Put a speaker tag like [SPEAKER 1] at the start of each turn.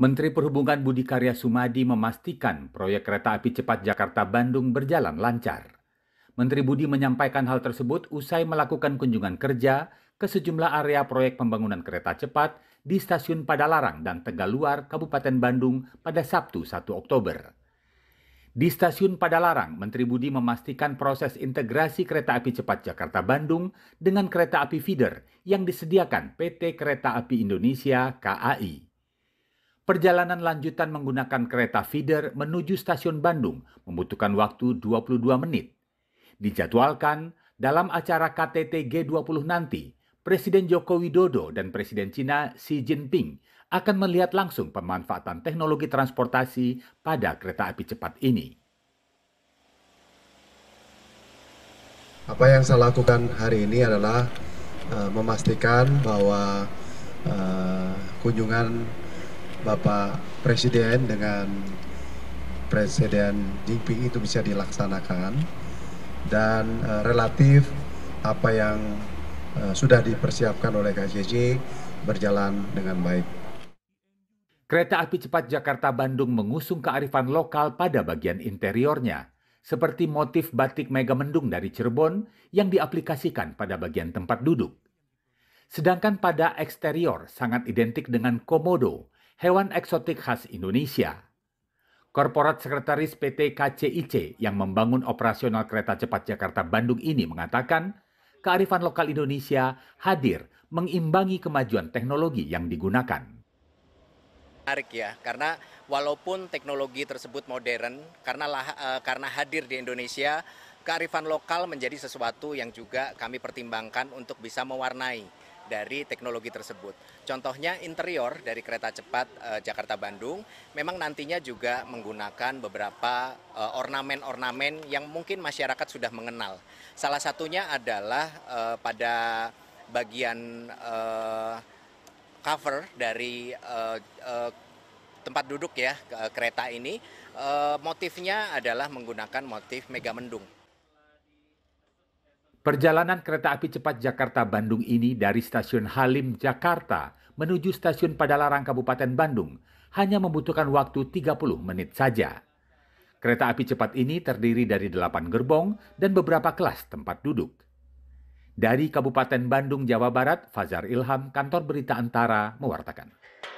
[SPEAKER 1] Menteri Perhubungan Budi Karya Sumadi memastikan proyek kereta api cepat Jakarta-Bandung berjalan lancar. Menteri Budi menyampaikan hal tersebut usai melakukan kunjungan kerja ke sejumlah area proyek pembangunan kereta cepat di stasiun Padalarang dan Tegaluar, Kabupaten Bandung pada Sabtu 1 Oktober. Di stasiun Padalarang, Menteri Budi memastikan proses integrasi kereta api cepat Jakarta-Bandung dengan kereta api feeder yang disediakan PT Kereta Api Indonesia KAI. Perjalanan lanjutan menggunakan kereta feeder menuju stasiun Bandung membutuhkan waktu 22 menit. Dijadwalkan dalam acara KTT G20 nanti, Presiden Joko Widodo dan Presiden Cina Xi Jinping akan melihat langsung pemanfaatan teknologi transportasi pada kereta api cepat ini.
[SPEAKER 2] Apa yang saya lakukan hari ini adalah uh, memastikan bahwa uh, kunjungan Bapak Presiden dengan Presiden Jinping itu bisa dilaksanakan dan uh, relatif apa yang uh, sudah dipersiapkan oleh KJJ berjalan dengan baik.
[SPEAKER 1] Kereta api cepat Jakarta-Bandung mengusung kearifan lokal pada bagian interiornya, seperti motif batik Mega Mendung dari Cirebon yang diaplikasikan pada bagian tempat duduk. Sedangkan pada eksterior sangat identik dengan komodo, hewan eksotik khas Indonesia. Korporat Sekretaris PT KCIC yang membangun operasional kereta cepat Jakarta-Bandung ini mengatakan, kearifan lokal Indonesia hadir mengimbangi kemajuan teknologi yang digunakan
[SPEAKER 3] menarik ya karena walaupun teknologi tersebut modern karena lah, e, karena hadir di Indonesia kearifan lokal menjadi sesuatu yang juga kami pertimbangkan untuk bisa mewarnai dari teknologi tersebut. Contohnya interior dari kereta cepat eh, Jakarta-Bandung memang nantinya juga menggunakan beberapa eh, ornamen-ornamen yang mungkin masyarakat sudah mengenal. Salah satunya adalah eh, pada bagian eh, cover dari eh, eh, tempat duduk ya kereta ini motifnya adalah menggunakan motif megamendung.
[SPEAKER 1] Perjalanan kereta api cepat Jakarta-Bandung ini dari stasiun Halim, Jakarta menuju stasiun Padalarang, Kabupaten Bandung hanya membutuhkan waktu 30 menit saja. Kereta api cepat ini terdiri dari 8 gerbong dan beberapa kelas tempat duduk. Dari Kabupaten Bandung, Jawa Barat, Fajar Ilham, Kantor Berita Antara, mewartakan.